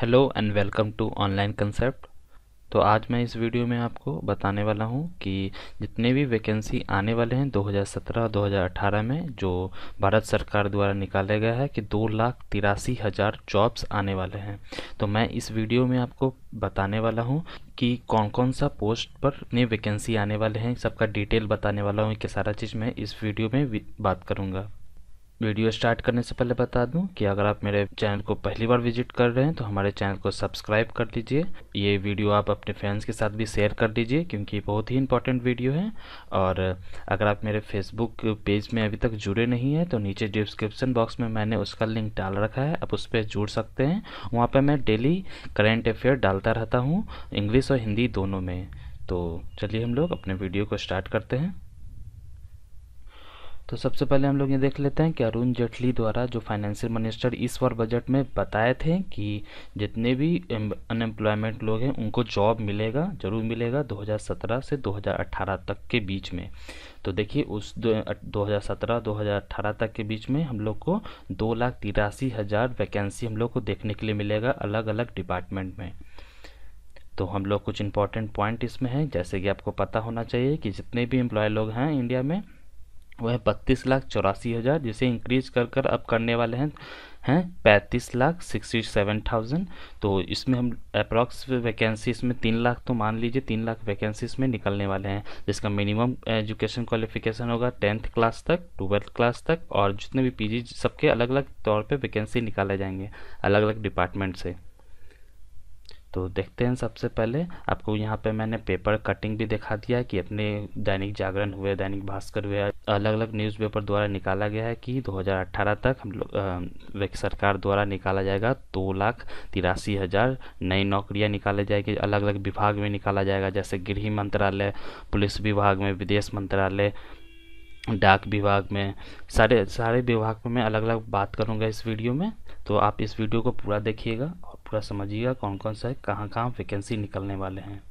hello and welcome to online concept तो आज मैं इस वीडियो में आपको बताने वाला हूं कि जितने भी वैकेंसी आने वाले हैं 2017-2018 में जो भारत सरकार द्वारा निकाला गया है कि दो लाख तिरासी हज़ार जॉब्स आने वाले हैं तो मैं इस वीडियो में आपको बताने वाला हूं कि कौन कौन सा पोस्ट पर नए वैकेंसी आने वाले हैं सबका डिटेल बताने वाला हूँ कि सारा चीज़ मैं इस वीडियो में बात करूँगा वीडियो स्टार्ट करने से पहले बता दूं कि अगर आप मेरे चैनल को पहली बार विजिट कर रहे हैं तो हमारे चैनल को सब्सक्राइब कर लीजिए ये वीडियो आप अपने फ्रेंड्स के साथ भी शेयर कर लीजिए क्योंकि बहुत ही इंपॉर्टेंट वीडियो है और अगर आप मेरे फेसबुक पेज में अभी तक जुड़े नहीं हैं तो नीचे डिस्क्रिप्सन बॉक्स में मैंने उसका लिंक डाल रखा है आप उस पर जुड़ सकते हैं वहाँ पर मैं डेली करेंट अफेयर डालता रहता हूँ इंग्लिश और हिंदी दोनों में तो चलिए हम लोग अपने वीडियो को स्टार्ट करते हैं तो सबसे पहले हम लोग ये देख लेते हैं कि अरुण जेटली द्वारा जो फाइनेंशियल मिनिस्टर इस बार बजट में बताए थे कि जितने भी अनएम्प्लॉयमेंट लोग हैं उनको जॉब मिलेगा जरूर मिलेगा 2017 से 2018 तक के बीच में तो देखिए उस 2017-2018 तक के बीच में हम लोग को दो लाख तिरासी हज़ार वैकेंसी हम लोग को देखने के लिए मिलेगा अलग अलग डिपार्टमेंट में तो हम लोग कुछ इंपॉर्टेंट पॉइंट इसमें हैं जैसे कि आपको पता होना चाहिए कि जितने भी एम्प्लॉय लोग हैं इंडिया में वह बत्तीस लाख चौरासी हज़ार जिसे इंक्रीज कर कर अब करने वाले हैं हैं पैंतीस लाख सिक्सटी सेवन थाउजेंड तो इसमें हम अप्रॉक्स वैकेंसी में तीन लाख तो मान लीजिए तीन लाख वैकेंसी में निकलने वाले हैं जिसका मिनिमम एजुकेशन क्वालिफिकेशन होगा टेंथ क्लास तक ट्वेल्थ क्लास तक और जितने भी पीजी सबके अलग अलग तौर पे वैकेंसी निकाले जाएंगे अलग अलग डिपार्टमेंट से तो देखते हैं सबसे पहले आपको यहाँ पे मैंने पेपर कटिंग भी दिखा दिया है कि अपने दैनिक जागरण हुए दैनिक भास्कर हुए अलग अलग न्यूज़पेपर द्वारा निकाला गया है कि 2018 तक हम लोग सरकार द्वारा निकाला जाएगा दो लाख तिरासी हज़ार नई नौकरियाँ निकाली जाएगी अलग अलग विभाग में निकाला जाएगा जैसे गृह मंत्रालय पुलिस विभाग में विदेश मंत्रालय डाक विभाग में सारे सारे विभाग में मैं अलग अलग बात करूँगा इस वीडियो में तो आप इस वीडियो को पूरा देखिएगा और पूरा समझिएगा कौन कौन सा है कहाँ कहाँ वैकेंसी निकलने वाले हैं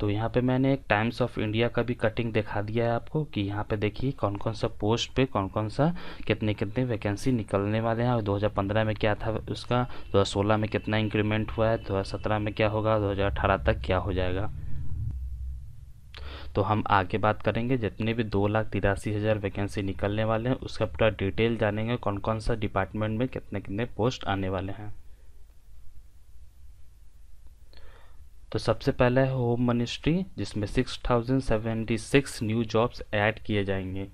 तो यहाँ पे मैंने एक टाइम्स ऑफ इंडिया का भी कटिंग दिखा दिया है आपको कि यहाँ पे देखिए कौन कौन सा पोस्ट पे कौन कौन सा कितने कितने वैकेंसी निकलने वाले हैं और 2015 में क्या था उसका 2016 में कितना इंक्रीमेंट हुआ है 2017 में क्या होगा 2018 तक क्या हो जाएगा तो हम आगे बात करेंगे जितने भी दो लाख तिरासी हज़ार वैकेंसी निकलने वाले हैं उसका पूरा डिटेल जानेंगे कौन कौन सा डिपार्टमेंट में कितने कितने पोस्ट आने वाले हैं तो सबसे पहले है होम मिनिस्ट्री जिसमें six thousand seventy six new jobs add किए जाएंगे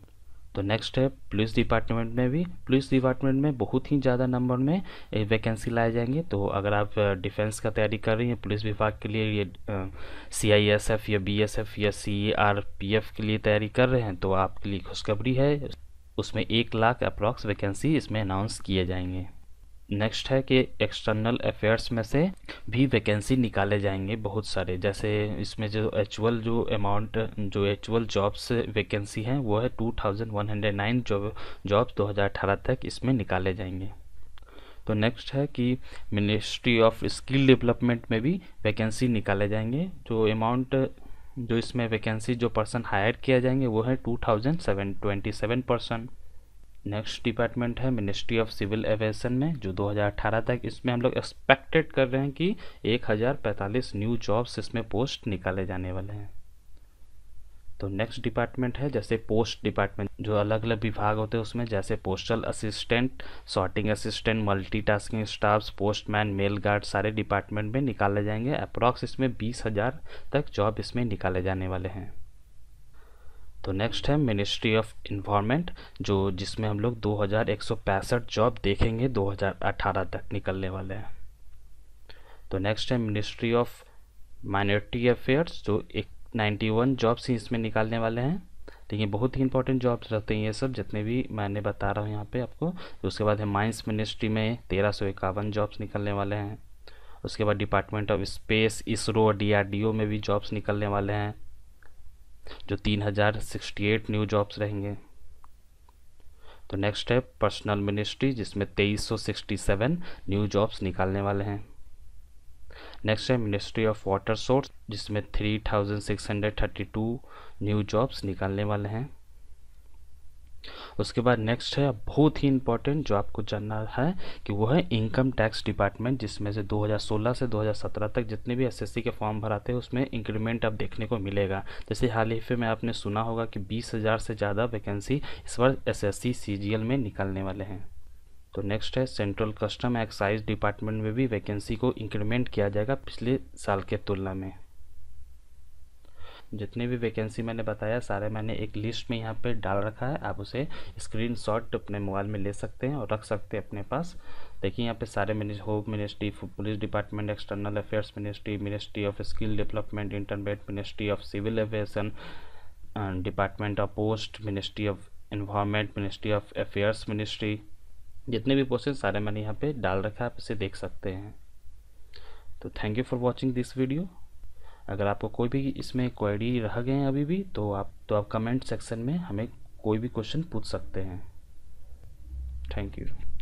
तो नेक्स्ट है पुलिस डिपार्टमेंट में भी पुलिस डिपार्टमेंट में बहुत ही ज़्यादा नंबर में वैकेंसी लाए जाएंगे तो अगर आप डिफेंस का तैयारी कर रही हैं पुलिस विभाग के लिए ये सी आई एस एफ या बी एस एफ या सी आर पी एफ के लिए तैयारी कर रहे हैं तो आपके लिए खुशखबरी है उसमें एक लाख अप्रॉक्स वैकेंसी इसमें अनाउंस किए जाएंगे नेक्स्ट है कि एक्सटर्नल अफेयर्स में से भी वैकेंसी निकाले जाएंगे बहुत सारे जैसे इसमें जो एक्चुअल जो अमाउंट जो एक्चुअल जॉब्स वैकेंसी हैं वो है two thousand one hundred nine job jobs अठारह तक इसमें निकाले जाएंगे तो नेक्स्ट है कि मिनिस्ट्री ऑफ स्किल डेवलपमेंट में भी वैकेंसी निकाले जाएंगे जो अमाउंट जो इसमें वैकेंसी जो पर्सन हायर किया जाएंगे वो है two thousand seven twenty seven person next department है मिनिस्ट्री ऑफ सिविल एविएशन में जो 2018 तक इसमें हम लोग एक्सपेक्टेड कर रहे हैं कि 1045 न्यू जॉब्स इसमें पोस्ट निकाले जाने वाले हैं तो नेक्स्ट डिपार्टमेंट है जैसे पोस्ट डिपार्टमेंट जो अलग अलग विभाग होते हैं उसमें जैसे postal assistant sorting assistant multitasking staffs postman mail guard सारे डिपार्टमेंट में निकाले जाएंगे अप्रॉक्स इसमें बीस हज़ार तक जॉब इसमें निकाले जाने वाले हैं तो नेक्स्ट है मिनिस्ट्री ऑफ इन्वायरमेंट जो जिसमें हम लोग दो जॉब देखेंगे 2018 तक निकलने वाले हैं तो नेक्स्ट है मिनिस्ट्री ऑफ माइनॉरिटी अफेयर्स जो एक वन जॉब्स ही इसमें निकालने वाले हैं लेकिन बहुत ही इंपॉर्टेंट जॉब्स रहते हैं ये सब जितने भी मैंने बता रहा हूँ यहाँ पे आपको तो उसके बाद है माइंस मिनिस्ट्री में तेरह सौ इक्यावन जॉब्स निकलने वाले हैं उसके बाद department of space ISRO D में भी जॉब्स निकलने वाले हैं जो तीन हज़ार सिक्सटी एट न्यू जॉब्स रहेंगे तो नेक्स्ट है पर्सनल मिनिस्ट्री जिसमें तेईस सौ सिक्सटी सेवन न्यू जॉब्स निकालने वाले हैं नेक्स्ट है मिनिस्ट्री ऑफ वाटर सोर्स जिसमें three thousand six hundred thirty two new jobs निकालने वाले हैं उसके बाद नेक्स्ट है बहुत ही इंपॉर्टेंट जो आपको जानना है कि वो है इनकम टैक्स डिपार्टमेंट जिसमें से 2016 से 2017 तक जितने भी एसएससी के फॉर्म भराते हैं उसमें इंक्रीमेंट अब देखने को मिलेगा जैसे हाल ही में आपने सुना होगा कि बीस हज़ार से ज़्यादा वैकेंसी इस बार एस एस में निकलने वाले हैं तो नेक्स्ट है सेंट्रल कस्टम एक्साइज डिपार्टमेंट में भी वैकेंसी को इंक्रीमेंट किया जाएगा पिछले साल के तुलना में जितने भी वैकेंसी मैंने बताया सारे मैंने एक लिस्ट में यहाँ पे डाल रखा है आप उसे स्क्रीनशॉट अपने मोबाइल में ले सकते हैं और रख सकते हैं अपने पास देखिए यहाँ पे सारे ministry home ministry police department external affairs ministry ministry of skill development internet ministry of civil aviation department of post ministry of environment ministry of affairs ministry जितने भी पोस्ट हैं सारे मैंने यहाँ पे डाल रखा है आप इसे देख सकते हैं तो thank you for watching this video अगर आपको कोई भी इसमें क्वेरी रह गए हैं अभी भी तो आप तो आप कमेंट सेक्शन में हमें कोई भी क्वेश्चन पूछ सकते हैं थैंक यू